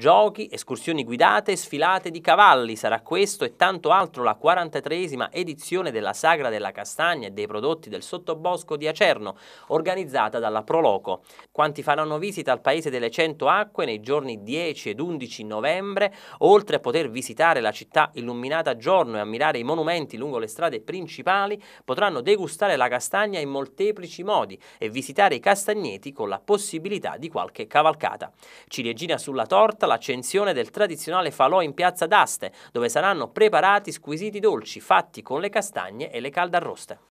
Giochi, escursioni guidate, sfilate di cavalli, sarà questo e tanto altro la 43esima edizione della Sagra della Castagna e dei prodotti del sottobosco di Acerno, organizzata dalla Proloco. Quanti faranno visita al Paese delle Cento Acque nei giorni 10 ed 11 novembre, oltre a poter visitare la città illuminata a giorno e ammirare i monumenti lungo le strade principali, potranno degustare la castagna in molteplici modi e visitare i castagneti con la possibilità di qualche cavalcata. Ciliegina sulla torta, l'accensione del tradizionale falò in piazza d'Aste, dove saranno preparati squisiti dolci fatti con le castagne e le arroste.